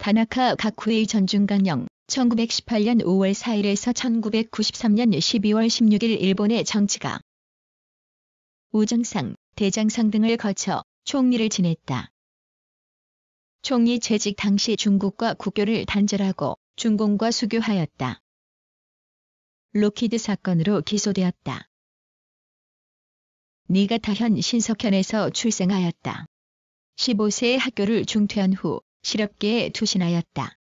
다나카 가쿠의 전중간령 1918년 5월 4일에서 1993년 12월 16일 일본의 정치가 우정상, 대장상 등을 거쳐 총리를 지냈다. 총리 재직 당시 중국과 국교를 단절하고 중공과 수교하였다. 로키드 사건으로 기소되었다. 니가타현 신석현에서 출생하였다. 1 5세의 학교를 중퇴한 후 실업계에 투신하였다.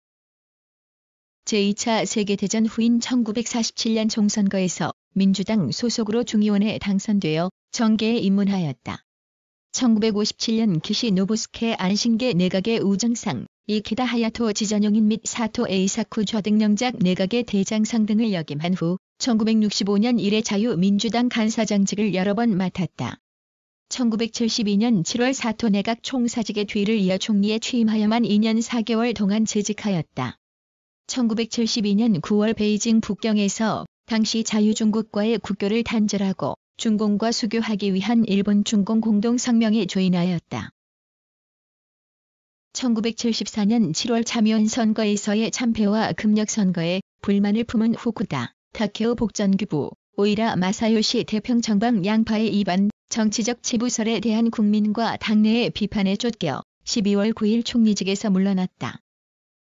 제2차 세계대전 후인 1947년 총선거에서 민주당 소속으로 중의원에 당선되어 정계에 입문하였다. 1957년 기시 노부스케 안신계 내각의 우정상, 이케다 하야토 지전용인 및 사토 에이사쿠 좌등령작 내각의 대장상 등을 역임한 후 1965년 이래 자유민주당 간사장직을 여러 번 맡았다. 1972년 7월 사토 내각 총사직의 뒤를 이어 총리에 취임하여만 2년 4개월 동안 재직하였다. 1972년 9월 베이징 북경에서 당시 자유중국과의 국교를 단절하고 중공과 수교하기 위한 일본 중공 공동성명에 조인하였다. 1974년 7월 참여원 선거에서의 참패와 금력 선거에 불만을 품은 후쿠다, 다케오 복전규부, 오이라 마사요시 대평 정방 양파의 이반 정치적 지부설에 대한 국민과 당내의 비판에 쫓겨 12월 9일 총리직에서 물러났다.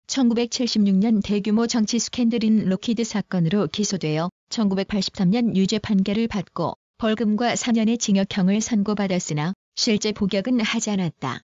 1976년 대규모 정치 스캔들인 로키드 사건으로 기소되어 1983년 유죄 판결을 받고 벌금과 4년의 징역형을 선고받았으나 실제 복역은 하지 않았다.